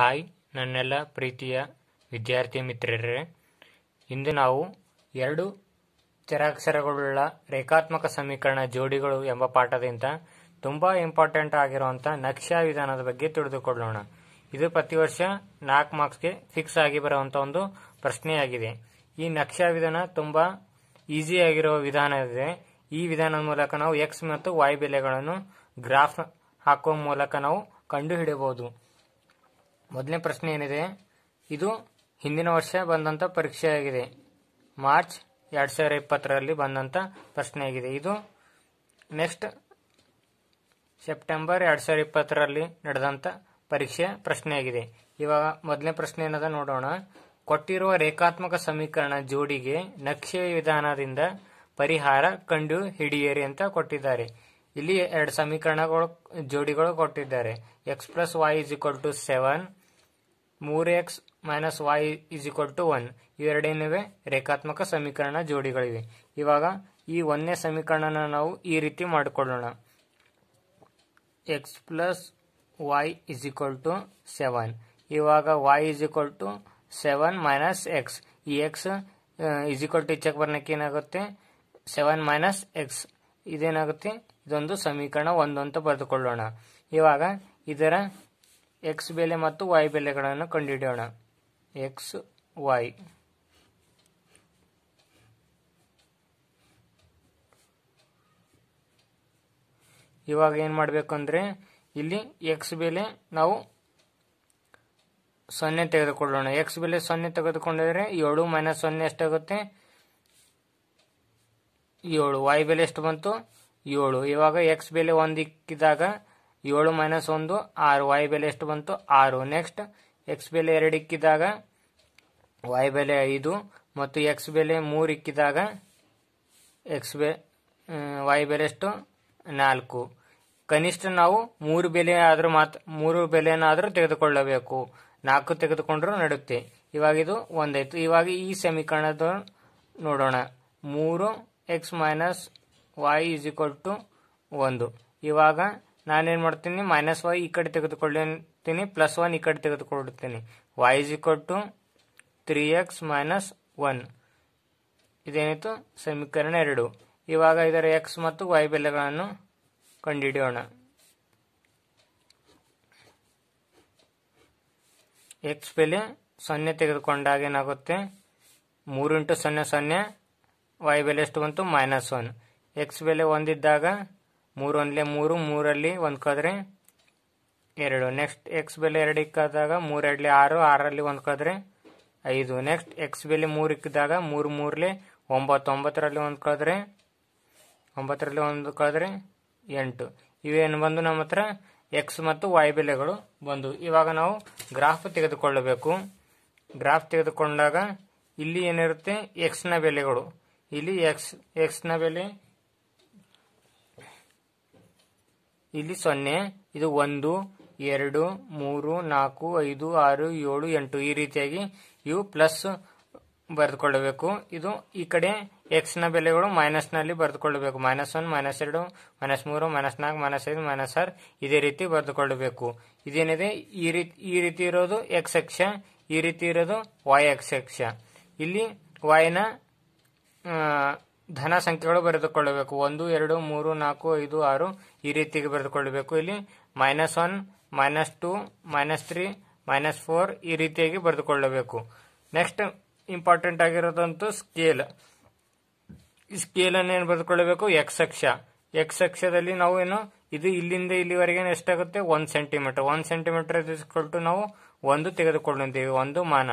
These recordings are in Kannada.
ಹಾಯ್ ನನ್ನೆಲ್ಲ ಪ್ರೀತಿಯ ವಿದ್ಯಾರ್ಥಿ ಮಿತ್ರರೇ ಇಂದು ನಾವು ಎರಡು ಚರಾಕ್ಷರಗಳುಳ್ಳ ರೇಖಾತ್ಮಕ ಸಮೀಕರಣ ಜೋಡಿಗಳು ಎಂಬ ಪಾಠದಿಂದ ತುಂಬಾ ಇಂಪಾರ್ಟೆಂಟ್ ಆಗಿರುವಂತಹ ನಕ್ಷಾ ವಿಧಾನದ ಬಗ್ಗೆ ತಿಳಿದುಕೊಳ್ಳೋಣ ಇದು ಪ್ರತಿ ವರ್ಷ ನಾಲ್ಕು ಮಾರ್ಕ್ಸ್ಗೆ ಫಿಕ್ಸ್ ಆಗಿ ಬರುವಂಥ ಒಂದು ಪ್ರಶ್ನೆಯಾಗಿದೆ ಈ ನಕ್ಷಾ ವಿಧಾನ ತುಂಬಾ ಈಸಿ ಆಗಿರುವ ವಿಧಾನ ಇದೆ ಈ ವಿಧಾನದ ಮೂಲಕ ನಾವು ಎಕ್ಸ್ ಮತ್ತು ವೈ ಬೆಲೆಗಳನ್ನು ಗ್ರಾಫ್ ಹಾಕುವ ಮೂಲಕ ನಾವು ಕಂಡುಹಿಡಿಯಬಹುದು ಮೊದಲನೇ ಪ್ರಶ್ನೆ ಏನಿದೆ ಇದು ಹಿಂದಿನ ವರ್ಷ ಪರೀಕ್ಷೆ ಪರೀಕ್ಷೆಯಾಗಿದೆ ಮಾರ್ಚ್ ಎರಡ್ ಸಾವಿರ ಇಪ್ಪತ್ತರಲ್ಲಿ ಪ್ರಶ್ನೆ ಪ್ರಶ್ನೆಯಾಗಿದೆ ಇದು ನೆಕ್ಸ್ಟ್ ಸೆಪ್ಟೆಂಬರ್ ಎರಡ್ ಸಾವಿರ ಇಪ್ಪತ್ತರಲ್ಲಿ ನಡೆದಂಥ ಪರೀಕ್ಷೆ ಪ್ರಶ್ನೆಯಾಗಿದೆ ಇವಾಗ ಮೊದಲನೇ ಪ್ರಶ್ನೆ ಏನದ ನೋಡೋಣ ಕೊಟ್ಟಿರುವ ರೇಖಾತ್ಮಕ ಸಮೀಕರಣ ಜೋಡಿಗೆ ನಕ್ಷೆ ವಿಧಾನದಿಂದ ಪರಿಹಾರ ಕಂಡು ಹಿಡಿಯೇರಿ ಅಂತ ಕೊಟ್ಟಿದ್ದಾರೆ ಇಲ್ಲಿ ಎರಡು ಸಮೀಕರಣಗಳು ಜೋಡಿಗಳು ಕೊಟ್ಟಿದ್ದಾರೆ x plus y is equal to seven ಮೂರು x minus y is equal to one ಇವೆರಡೇನಿವೆ ರೇಖಾತ್ಮಕ ಸಮೀಕರಣ ಜೋಡಿಗಳಿವೆ ಇವಾಗ ಈ ಒಂದನೇ ಸಮೀಕರಣನ ನಾವು ಈ ರೀತಿ ಮಾಡಿಕೊಳ್ಳೋಣ x plus y is equal to seven ಇವಾಗ y is equal to seven minus x ಈ ಎಕ್ಸ್ ಇಸ್ ಈಕ್ವಲ್ ಟು ಇಚ್ಛಕ್ಕೆ ಬರ್ನಕ್ಕೆ ಏನಾಗುತ್ತೆ ಸೆವೆನ್ ಮೈನಸ್ ಎಕ್ಸ್ ಇದೇನಾಗುತ್ತೆ ಇದೊಂದು ಸಮೀಕರಣ ಒಂದು ಅಂತ ಬರೆದುಕೊಳ್ಳೋಣ ಇವಾಗ ಇದರ ಎಕ್ಸ್ ಬೆಲೆ ಮತ್ತು ವೈ ಬೆಲೆಗಳನ್ನು ಕಂಡುಹಿಡಿಯೋಣ ಎಕ್ಸ್ ವೈ ಇವಾಗ ಏನು ಮಾಡಬೇಕಂದ್ರೆ ಇಲ್ಲಿ ಎಕ್ಸ್ ಬೆಲೆ ನಾವು ಸೊನ್ನೆ ತೆಗೆದುಕೊಳ್ಳೋಣ ಎಕ್ಸ್ ಬೆಲೆ ಸೊನ್ನೆ ತೆಗೆದುಕೊಂಡಿದ್ರೆ ಏಳು ಮೈನಸ್ ಸೊನ್ನೆ ಎಷ್ಟಾಗುತ್ತೆ ಏಳು ವೈ ಬೆಲೆ ಎಷ್ಟು ಬಂತು ಏಳು ಇವಾಗ ಎಕ್ಸ್ ಬೆಲೆ ಒಂದಿಕ್ಕಿದಾಗ ಏಳು ಮೈನಸ್ ಒಂದು ಆರು ವೈ ಬೆಲೆ ಎಷ್ಟು ಬಂತು ಆರು ನೆಕ್ಸ್ಟ್ ಎಕ್ಸ್ ಬೆಲೆ ಎರಡು ಇಕ್ಕಿದಾಗ ವೈ ಬೆಲೆ ಐದು ಮತ್ತು ಎಕ್ಸ್ ಬೆಲೆ ಮೂರು ಇಕ್ಕಿದಾಗ ಎಕ್ಸ್ ಬೆ ವೈ ಬೆಲೆ ಎಷ್ಟು ನಾಲ್ಕು ಕನಿಷ್ಠ ನಾವು ಮೂರು ಬೆಲೆ ಆದರೂ ಮಾತ್ರ ಮೂರು ಬೆಲೆಯನ್ನಾದರೂ ತೆಗೆದುಕೊಳ್ಳಬೇಕು ನಾಲ್ಕು ತೆಗೆದುಕೊಂಡ್ರೂ ನಡೆಯುತ್ತೆ ಇವಾಗ ಇದು ಒಂದಾಯ್ತು ಇವಾಗ ಈ ಸಮೀಕರಣದ ನೋಡೋಣ ಮೂರು x minus y is equal to ಒಂದು ಇವಾಗ ನಾನೇನ್ ಮಾಡ್ತೀನಿ ಮೈನಸ್ ವೈ ಈ ಕಡೆ ತೆಗೆದುಕೊಳ್ಳುತ್ತೀನಿ ಪ್ಲಸ್ ಒನ್ ಈ ಕಡೆ ತೆಗೆದುಕೊಳ್ಳುತ್ತೀನಿ y is equal to three x minus one ಇದೇನಿತ್ತು ಸಮೀಕರಣ ಎರಡು ಇವಾಗ ಇದರ ಎಕ್ಸ್ ಮತ್ತು ವೈ ಬೆಲೆಗಳನ್ನು ಕಂಡುಹಿಡಿಯೋಣ ಎಕ್ಸ್ ಬೆಲೆ ಸೊನ್ನೆ ತೆಗೆದುಕೊಂಡಾಗ ಏನಾಗುತ್ತೆ ಮೂರು ಇಂಟು ಸೊನ್ನೆ ಸೊನ್ನೆ ವೈ ಬೆಲೆ ಎಷ್ಟು ಬಂತು ಮೈನಸ್ ಒನ್ ಎಕ್ಸ್ ಬೆಲೆ ಒಂದಿದ್ದಾಗ ಮೂರು ಒಂದ್ಲೆ ಮೂರು ಮೂರಲ್ಲಿ ಒಂದು ಕಳೆದ್ರೆ ಎರಡು ನೆಕ್ಸ್ಟ್ ಎಕ್ಸ್ ಬೆಲೆ ಎರಡು ಇಕ್ಕಾದಾಗ ಮೂರು ಎರಡ್ಲೆ ಆರು ಆರಲ್ಲಿ ಒಂದು ಕಳೆದ್ರೆ ಐದು ನೆಕ್ಸ್ಟ್ ಎಕ್ಸ್ ಬೆಲೆ ಮೂರು ಇಕ್ಕಿದಾಗ ಮೂರು ಒಂಬತ್ತು ಒಂಬತ್ತೊಂಬತ್ತರಲ್ಲಿ ಒಂದು ಕಳೆದ್ರೆ ಒಂಬತ್ತರಲ್ಲಿ ಒಂದು ಕಳೆದ್ರೆ ಎಂಟು ಇವೇನು ಬಂದು ನಮ್ಮ ಹತ್ರ ಎಕ್ಸ್ ಮತ್ತು ವೈ ಬೆಲೆಗಳು ಬಂದು ಇವಾಗ ನಾವು ಗ್ರಾಫ್ ತೆಗೆದುಕೊಳ್ಳಬೇಕು ಗ್ರಾಫ್ ತೆಗೆದುಕೊಂಡಾಗ ಇಲ್ಲಿ ಏನಿರುತ್ತೆ ಎಕ್ಸ್ನ ಬೆಲೆಗಳು ಇಲ್ಲಿ ಎಕ್ಸ್ ಎಕ್ಸ್ನ ಬೆಲೆ ಇಲ್ಲಿ ಸೊನ್ನೆ ಇದು ಒಂದು ಎರಡು ಮೂರು ನಾಲ್ಕು ಐದು ಆರು ಏಳು ಎಂಟು ಈ ರೀತಿಯಾಗಿ ಇವು ಪ್ಲಸ್ ಬರೆದುಕೊಳ್ಳಬೇಕು ಇದು ಈ ಕಡೆ ಎಕ್ಸ್ ನ ಬೆಲೆಗಳು ಮೈನಸ್ ನಲ್ಲಿ ಬರೆದುಕೊಳ್ಳಬೇಕು ಮೈನಸ್ ಒನ್ ಮೈನಸ್ ಎರಡು ಮೈನಸ್ ಮೂರು ಮೈನಸ್ ನಾಲ್ಕು ಮೈನಸ್ ಐದು ಮೈನಸ್ ಆರು ಇದೇ ರೀತಿ ಬರೆದುಕೊಳ್ಳಬೇಕು ಇದೇನಿದೆ ಈ ರೀತಿ ಈ ರೀತಿ ಇರೋದು ಎಕ್ಸ್ ಅಕ್ಷ ಈ ರೀತಿ ಇರೋದು ವೈ ಎಕ್ಸ್ ಅಕ್ಷ ಇಲ್ಲಿ ವೈನ ಧನ ಸಂಖ್ಯೆಗಳು ಬರೆದುಕೊಳ್ಳಬೇಕು ಒಂದು ಎರಡು ಮೂರು ನಾಲ್ಕು ಐದು ಆರು ಈ ರೀತಿಗೆ ಬರೆದುಕೊಳ್ಳಬೇಕು ಇಲ್ಲಿ minus one minus two minus three minus four ಈ ರೀತಿಯಾಗಿ ಬರೆದುಕೊಳ್ಳಬೇಕು ನೆಕ್ಸ್ಟ್ ಇಂಪಾರ್ಟೆಂಟ್ ಆಗಿರೋದಂತೂ ಸ್ಕೇಲ್ ಈ ಅನ್ನು ಏನು ಬರೆದುಕೊಳ್ಳಬೇಕು ಎಕ್ಸ್ ಅಕ್ಷ ಎಕ್ಸ್ ಅಕ್ಷದಲ್ಲಿ ನಾವು ಏನು ಇದು ಇಲ್ಲಿಂದ ಇಲ್ಲಿವರೆಗೆ ಎಷ್ಟಾಗುತ್ತೆ ಒಂದು ಸೆಂಟಿಮೀಟರ್ ಒಂದು ಸೆಂಟಿಮೀಟರ್ ತೆಗೆದುಕೊಳ್ತು ನಾವು ಒಂದು ತೆಗೆದುಕೊಂಡಿದ್ದೇವೆ ಒಂದು ಮಾನ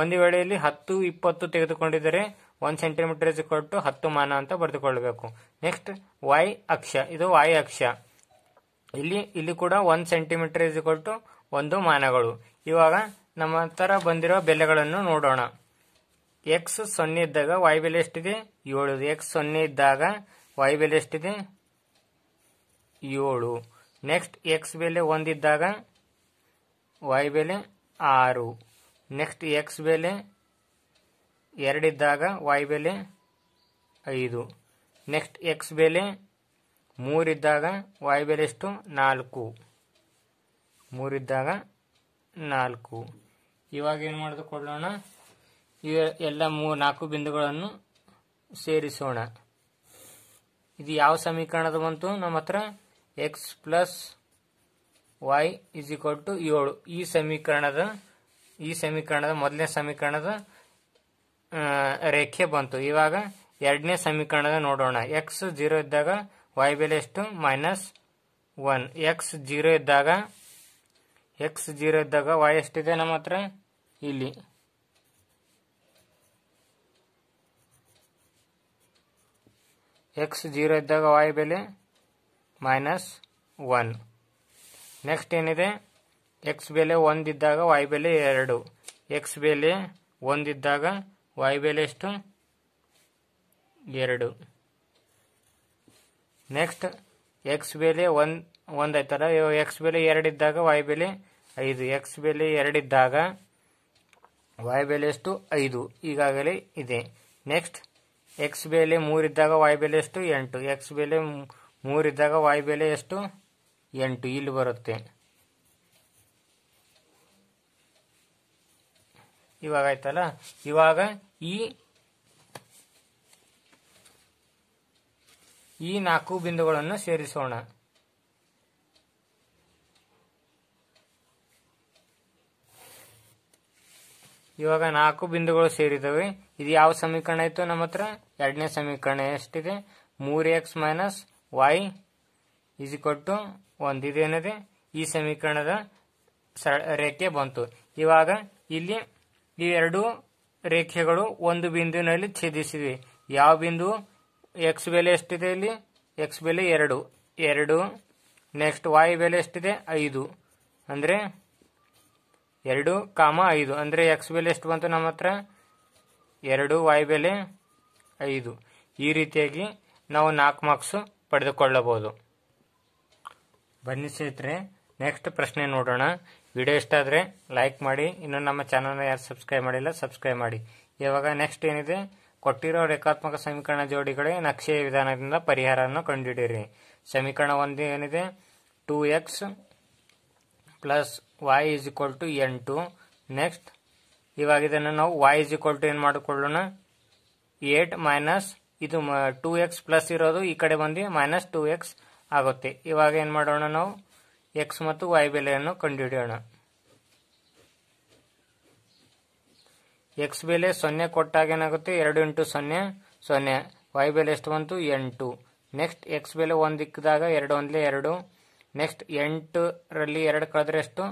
ಒಂದು ವೇಳೆಯಲ್ಲಿ ಹತ್ತು ಇಪ್ಪತ್ತು ತೆಗೆದುಕೊಂಡಿದ್ದರೆ ಒಂದು ಸೆಂಟಿಮೀಟರ್ ಇಸ್ ಕೊಟ್ಟು ಹತ್ತು ಮಾನ ಅಂತ ಬರೆದುಕೊಳ್ಬೇಕು ನೆಕ್ಸ್ಟ್ ವೈ ಅಕ್ಷ ಇದು ವೈ ಅಕ್ಷ ಇಲ್ಲಿ ಇಲ್ಲಿ ಕೂಡ ಒಂದು ಸೆಂಟಿಮೀಟರ್ ಇಸ್ ಕೊಟ್ಟು ಒಂದು ಮಾನಗಳು ಇವಾಗ ನಮ್ಮ ಹತ್ರ ಬಂದಿರೋ ಬೆಲೆಗಳನ್ನು ನೋಡೋಣ ಎಕ್ಸ್ ಸೊನ್ನೆ ಇದ್ದಾಗ ವೈ ಬೆಲೆ ಎಷ್ಟಿದೆ ಏಳು ಎಕ್ಸ್ ಸೊನ್ನೆ ಇದ್ದಾಗ ವೈ ಬೆಲೆ ಎಷ್ಟಿದೆ ಏಳು ನೆಕ್ಸ್ಟ್ ಎಕ್ಸ್ ಬೆಲೆ ಒಂದಿದ್ದಾಗ ವೈ ಬೆಲೆ ಆರು ನೆಕ್ಸ್ಟ್ ಎಕ್ಸ್ ಬೆಲೆ ಎರಡಿದ್ದಾಗ ವೈ ಬೆಲೆ ಐದು ನೆಕ್ಸ್ಟ್ ಎಕ್ಸ್ ಬೆಲೆ ಮೂರಿದ್ದಾಗ ವೈ ಬೆಲೆ ಎಷ್ಟು ನಾಲ್ಕು ಮೂರಿದ್ದಾಗ ನಾಲ್ಕು ಇವಾಗ ಏನು ಮಾಡೋದು ಕೊಡೋಣ ಈ ಎಲ್ಲ ಮೂ ನಾಲ್ಕು ಬಿಂದುಗಳನ್ನು ಸೇರಿಸೋಣ ಇದು ಯಾವ ಸಮೀಕರಣದ ಬಂತು ನಮ್ಮ ಹತ್ರ ಎಕ್ಸ್ ಪ್ಲಸ್ ವೈ ಏಳು ಈ ಸಮೀಕರಣದ ಈ ಸಮೀಕರಣದ ಮೊದಲನೇ ಸಮೀಕರಣದ ರೇಖೆ ಬಂತು ಇವಾಗ ಎರಡನೇ ಸಮೀಕರಣದ ನೋಡೋಣ ಎಕ್ಸ್ ಜೀರೋ ಇದ್ದಾಗ ವೈ ಬೆಲೆ ಎಷ್ಟು ಮೈನಸ್ ಒನ್ ಎಕ್ಸ್ ಜೀರೋ ಇದ್ದಾಗ ಎಕ್ಸ್ ಜೀರೋ ಇದ್ದಾಗ ವೈ ಎಷ್ಟಿದೆ ನಮ್ಮ ಹತ್ರ ಇಲ್ಲಿ ಎಕ್ಸ್ ಜೀರೋ ಇದ್ದಾಗ ವಾಯ್ ಬೆಲೆ ಮೈನಸ್ ಒನ್ ನೆಕ್ಸ್ಟ್ ಏನಿದೆ ಎಕ್ಸ್ ಬೆಲೆ ಒಂದಿದ್ದಾಗ ವೈ ಬೆಲೆ ಎರಡು ಎಕ್ಸ್ ಬೆಲೆ ಒಂದಿದ್ದಾಗ ವಾಯ್ ಬೆಲೆ ಎಷ್ಟು ಎರಡು ನೆಕ್ಸ್ಟ್ ಎಕ್ಸ್ ಬೆಲೆ ಒಂದು ಒಂದು ಎಕ್ಸ್ ಬೆಲೆ ಎರಡಿದ್ದಾಗ ವಾಯ್ ಬೆಲೆ ಐದು ಎಕ್ಸ್ ಬೆಲೆ ಎರಡಿದ್ದಾಗ ವಾಯ್ ಬೆಲೆ ಎಷ್ಟು ಐದು ಈಗಾಗಲೇ ಇದೆ ನೆಕ್ಸ್ಟ್ ಎಕ್ಸ್ ಬೆಲೆ ಮೂರಿದ್ದಾಗ ವಾಯ್ ಬೆಲೆ ಎಷ್ಟು ಎಂಟು ಎಕ್ಸ್ ಬೆಲೆ ಮೂರಿದ್ದಾಗ ವಾಯ್ ಬೆಲೆ ಎಷ್ಟು ಎಂಟು ಇಲ್ಲಿ ಬರುತ್ತೆ ಇವಾಗ ಆಯ್ತಲ್ಲ ಇವಾಗ ಈ ಈ ನಾಲ್ಕು ಬಿಂದುಗಳನ್ನು ಸೇರಿಸೋಣ ಇವಾಗ ನಾಲ್ಕು ಬಿಂದುಗಳು ಸೇರಿದವೆ ಇದು ಯಾವ ಸಮೀಕರಣ ಇತ್ತು ನಮ್ಮ ಹತ್ರ ಎರಡನೇ ಸಮೀಕರಣ ಎಷ್ಟಿದೆ ಮೂರು ಎಕ್ಸ್ ಮೈನಸ್ ವೈ ಇಸಿಕೊಟ್ಟು ಒಂದು ಇದೇನಿದೆ ಈ ಸಮೀಕರಣದ ರೇಖೆ ಬಂತು ಇವಾಗ ಇಲ್ಲಿ ಈ ಎರಡು ರೇಖೆಗಳು ಒಂದು ಬಿಂದುವಿನಲ್ಲಿ ಛೇದಿಸಿವೆ ಯಾವ ಬಿಂದು ಎಕ್ಸ್ ಬೆಲೆ ಎಷ್ಟಿದೆ ಇಲ್ಲಿ ಎಕ್ಸ್ ಬೆಲೆ ಎರಡು ಎರಡು ನೆಕ್ಸ್ಟ್ ವಾಯ್ ಬೆಲೆ ಎಷ್ಟಿದೆ ಐದು ಅಂದರೆ ಎರಡು ಕಾಮ ಐದು ಅಂದರೆ ಎಕ್ಸ್ ಬೆಲೆ ಎಷ್ಟು ಬಂತು ನಮ್ಮ ಹತ್ರ ಎರಡು ವಾಯ್ ಬೆಲೆ ಐದು ಈ ರೀತಿಯಾಗಿ ನಾವು ನಾಲ್ಕು ಮಾರ್ಕ್ಸ್ ಪಡೆದುಕೊಳ್ಳಬಹುದು ಬನ್ನಿ ಸ್ನೇಹಿತರೆ ನೆಕ್ಸ್ಟ್ ಪ್ರಶ್ನೆ ನೋಡೋಣ ವಿಡಿಯೋ ಇಷ್ಟ ಆದರೆ ಲೈಕ್ ಮಾಡಿ ಇನ್ನೂ ನಮ್ಮ ಚಾನಲ್ನ ಯಾರು ಸಬ್ಸ್ಕ್ರೈಬ್ ಮಾಡಿಲ್ಲ ಸಬ್ಸ್ಕ್ರೈಬ್ ಮಾಡಿ ಇವಾಗ ನೆಕ್ಸ್ಟ್ ಏನಿದೆ ಕೊಟ್ಟಿರೋ ರೇಖಾತ್ಮಕ ಸಮೀಕರಣ ಜೋಡಿಗಳ ನಕ್ಷೆಯ ವಿಧಾನದಿಂದ ಪರಿಹಾರವನ್ನು ಕಂಡುಹಿಡಿಯಿರಿ ಸಮೀಕರಣ ಒಂದು ಏನಿದೆ two x plus y is equal to ಎನ್ ಟು ನೆಕ್ಸ್ಟ್ ಇವಾಗ ಇದನ್ನು ನಾವು ವೈ ಇಸ್ ಈಕ್ವಲ್ ಟು ಏನು ಮಾಡಿಕೊಳ್ಳೋಣ ಏಟ್ ಮೈನಸ್ ಇದು ಟೂ ಎಕ್ಸ್ ಪ್ಲಸ್ ಇರೋದು ಈ ಕಡೆ ಬಂದು ಮೈನಸ್ ಟೂ ಎಕ್ಸ್ ಆಗುತ್ತೆ ಇವಾಗ ಏನು ಮಾಡೋಣ ನಾವು ಎಕ್ಸ್ ಮತ್ತು ವೈ ಬೆಲೆಯನ್ನು ಕಂಡುಹಿಡಿಯೋಣ ಎಕ್ಸ್ ಬೆಲೆ ಸೊನ್ನೆ ಕೊಟ್ಟಾಗ ಏನಾಗುತ್ತೆ ಎರಡು ಇಂಟು ಸೊನ್ನೆ ಸೊನ್ನೆ ವೈ ಬೆಲೆ ಎಷ್ಟು ಬಂತು ಎಂಟು ನೆಕ್ಸ್ಟ್ ಎಕ್ಸ್ ಬೆಲೆ ಒಂದು ಇಕ್ಕಿದಾಗ ಎರಡು ಒಂದ್ಲೆ ಎರಡು ನೆಕ್ಸ್ಟ್ ಎಂಟರಲ್ಲಿ ಎರಡು ಕಳೆದ್ರೆ ಎಷ್ಟು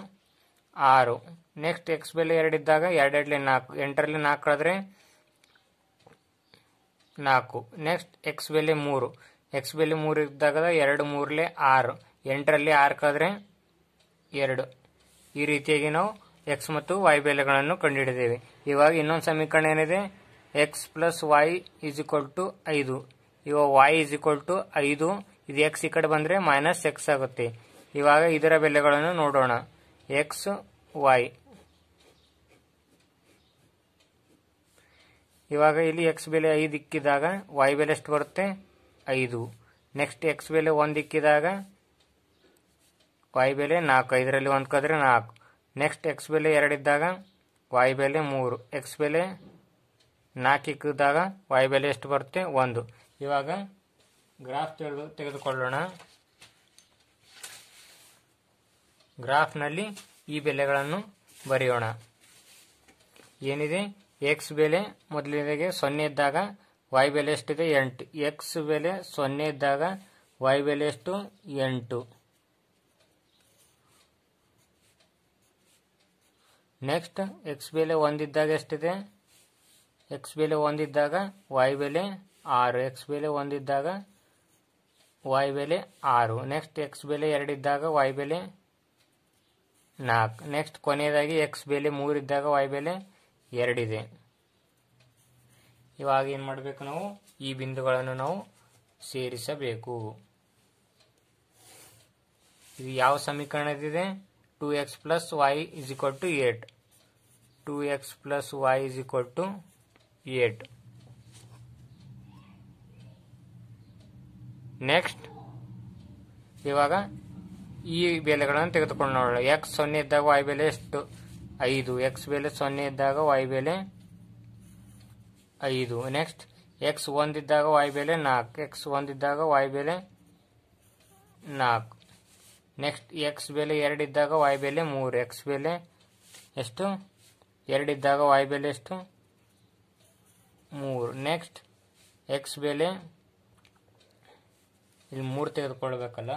ಆರು ನೆಕ್ಸ್ಟ್ ಎಕ್ಸ್ ಬೆಲೆ ಎರಡು ಇದ್ದಾಗ ಎರಡೆರಡಲಿ ನಾಲ್ಕು ಎಂಟರಲ್ಲಿ ನಾಲ್ಕು ಕಳೆದ್ರೆ ನಾಲ್ಕು ನೆಕ್ಸ್ಟ್ ಎಕ್ಸ್ ಬೆಲೆ ಮೂರು ಎಕ್ಸ್ ಬೆಲೆ ಮೂರು ಇದ್ದಾಗ ಎರಡು ಮೂರ್ಲೆ ಆರು ಎಂಟರಲ್ಲಿ ಆರ್ಕ್ ಎರಡು ಈ ರೀತಿಯಾಗಿ ನಾವು ಎಕ್ಸ್ ಮತ್ತು ವೈ ಬೆಲೆಗಳನ್ನು ಕಂಡುಹಿಡಿದೇವೆ ಇವಾಗ ಇನ್ನೊಂದು ಸಮೀಕರಣ ಏನಿದೆ x plus y is equal to ಐದು ಇವಾಗ ವೈ ಈಸ್ ಈಕ್ವಲ್ ಟು ಐದು ಇದು ಎಕ್ಸ್ ಈ ಕಡೆ ಬಂದರೆ ಮೈನಸ್ ಎಕ್ಸ್ ಆಗುತ್ತೆ ಇವಾಗ ಇದರ ಬೆಲೆಗಳನ್ನು ನೋಡೋಣ ಎಕ್ಸ್ ವೈ ಇವಾಗ ಇಲ್ಲಿ ಎಕ್ಸ್ ಬೆಲೆ ಐದು ಇಕ್ಕಿದಾಗ ವೈ ಬೆಲೆ ಎಷ್ಟು ಬರುತ್ತೆ ಐದು ನೆಕ್ಸ್ಟ್ ಎಕ್ಸ್ ಬೆಲೆ ಒಂದು ಇಕ್ಕಿದಾಗ ವಾಯ್ ಬೆಲೆ ನಾಲ್ಕು ಐದರಲ್ಲಿ ಒಂದು ಕದ್ರೆ ನಾಲ್ಕು ನೆಕ್ಸ್ಟ್ ಎಕ್ಸ್ ಬೆಲೆ ಎರಡಿದ್ದಾಗ ವಾಯ್ ಬೆಲೆ ಮೂರು ಎಕ್ಸ್ ಬೆಲೆ ನಾಲ್ಕು ಇಕ್ಕಿದಾಗ ವಾಯ್ ಬೆಲೆ ಎಷ್ಟು ಬರುತ್ತೆ ಒಂದು ಇವಾಗ ಗ್ರಾಫ್ ತೆಗೆದು ತೆಗೆದುಕೊಳ್ಳೋಣ ಗ್ರಾಫ್ನಲ್ಲಿ ಈ ಬೆಲೆಗಳನ್ನು ಬರೆಯೋಣ ಏನಿದೆ ಎಕ್ಸ್ ಬೆಲೆ ಮೊದಲಿಗೆ ಸೊನ್ನೆ ಇದ್ದಾಗ ವಾಯ್ ಬೆಲೆ ಎಷ್ಟಿದೆ ಎಂಟು ಎಕ್ಸ್ ಬೆಲೆ ಸೊನ್ನೆ ಇದ್ದಾಗ ವಾಯ್ ಬೆಲೆ ಎಷ್ಟು ಎಂಟು ನೆಕ್ಸ್ಟ್ ಎಕ್ಸ್ ಬೆಲೆ ಒಂದಿದ್ದಾಗ ಎಷ್ಟಿದೆ ಎಕ್ಸ್ ಬೆಲೆ ಒಂದಿದ್ದಾಗ ವೈ ಬೆಲೆ ಆರು ಎಕ್ಸ್ ಬೆಲೆ ಒಂದಿದ್ದಾಗ ವೈ ಬೆಲೆ ಆರು ನೆಕ್ಸ್ಟ್ ಎಕ್ಸ್ ಬೆಲೆ ಎರಡಿದ್ದಾಗ ವೈ ಬೆಲೆ ನಾಲ್ಕು ನೆಕ್ಸ್ಟ್ ಕೊನೆಯದಾಗಿ ಎಕ್ಸ್ ಬೆಲೆ ಮೂರಿದ್ದಾಗ ವೈ ಬೆಲೆ ಎರಡಿದೆ ಇವಾಗ ಏನು ಮಾಡಬೇಕು ನಾವು ಈ ಬಿಂದುಗಳನ್ನು ನಾವು ಸೇರಿಸಬೇಕು ಇದು ಯಾವ ಸಮೀಕರಣದಿದೆ two x plus y is equal to eight 2x plus y is equal to 8. Next ಇವಾಗ ಈ ಬೆಲೆಗಳನ್ನು ತೆಗೆದುಕೊಂಡು ನೋಡೋಣ ಎಕ್ಸ್ ಸೊನ್ನೆ ಇದ್ದಾಗ ವಾಯ್ ಬೆಲೆ ಎಷ್ಟು ಐದು ಎಕ್ಸ್ ಬೆಲೆ ಸೊನ್ನೆ ಇದ್ದಾಗ ವೈ ಬೆಲೆ ಐದು ನೆಕ್ಸ್ಟ್ ಎಕ್ಸ್ ಒಂದಿದ್ದಾಗ ವೈ ಬೆಲೆ ನಾಲ್ಕು ಎಕ್ಸ್ ಒಂದಿದ್ದಾಗ ವಾಯ್ ಬೆಲೆ ನಾಲ್ಕು ನೆಕ್ಸ್ಟ್ ಎಕ್ಸ್ ಬೆಲೆ ಎರಡಿದ್ದಾಗ ವೈ ಬೆಲೆ ಮೂರು ಎಕ್ಸ್ ಬೆಲೆ ಎಷ್ಟು ಎರಡಿದ್ದಾಗ ವಾಯ್ ಬೆಲೆ ಎಷ್ಟು ಮೂರು ನೆಕ್ಸ್ಟ್ ಎಕ್ಸ್ ಬೆಲೆ ಇಲ್ಲಿ ಮೂರು ತೆಗೆದುಕೊಳ್ಬೇಕಲ್ಲ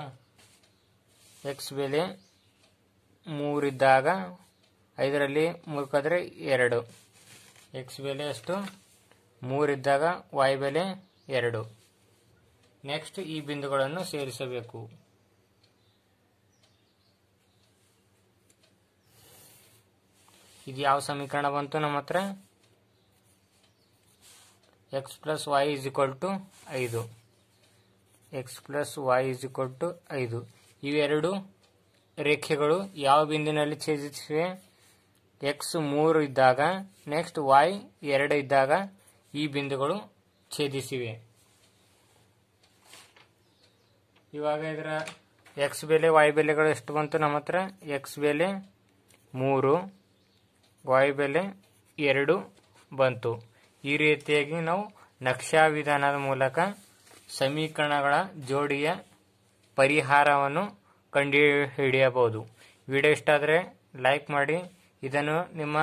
ಎಕ್ಸ್ ಬೆಲೆ ಮೂರಿದ್ದಾಗ ಐದರಲ್ಲಿ ಮೂರು ಎರಡು ಎಕ್ಸ್ ಬೆಲೆ ಎಷ್ಟು ಮೂರಿದ್ದಾಗ ವಾಯ್ ಬೆಲೆ ಎರಡು ನೆಕ್ಸ್ಟ್ ಈ ಬಿಂದುಗಳನ್ನು ಸೇರಿಸಬೇಕು ಇದು ಯಾವ ಸಮೀಕರಣ ಬಂತು ನಮ್ಮ ಹತ್ರ x plus y is equal to ಐದು x plus y is equal to ಐದು ಇವೆರಡು ರೇಖೆಗಳು ಯಾವ ಬಿಂದಿನಲ್ಲಿ ಛೇದಿಸಿವೆ ಎಕ್ಸ್ ಮೂರು ಇದ್ದಾಗ ನೆಕ್ಸ್ಟ್ ವೈ ಎರಡು ಇದ್ದಾಗ ಈ ಬಿಂದುಗಳು ಛೇದಿಸಿವೆ ಇವಾಗ ಇದರ ಎಕ್ಸ್ ಬೆಲೆ ವೈ ಬೆಲೆಗಳು ಎಷ್ಟು ಬಂತು ನಮ್ಮ ಹತ್ರ ಎಕ್ಸ್ ಬೆಲೆ ಮೂರು ವಾಯುಬೆಲೆ ಎರಡು ಬಂತು ಈ ರೀತಿಯಾಗಿ ನಾವು ನಕ್ಷಾ ವಿಧಾನದ ಮೂಲಕ ಸಮೀಕರಣಗಳ ಜೋಡಿಯ ಪರಿಹಾರವನ್ನು ಕಂಡುಹಿಡಿಯಬಹುದು ವಿಡಿಯೋ ಇಷ್ಟ ಆದರೆ ಲೈಕ್ ಮಾಡಿ ಇದನ್ನು ನಿಮ್ಮ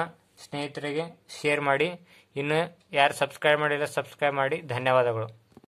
ಸ್ನೇಹಿತರಿಗೆ ಶೇರ್ ಮಾಡಿ ಇನ್ನು ಯಾರು ಸಬ್ಸ್ಕ್ರೈಬ್ ಮಾಡಿಲ್ಲ ಸಬ್ಸ್ಕ್ರೈಬ್ ಮಾಡಿ ಧನ್ಯವಾದಗಳು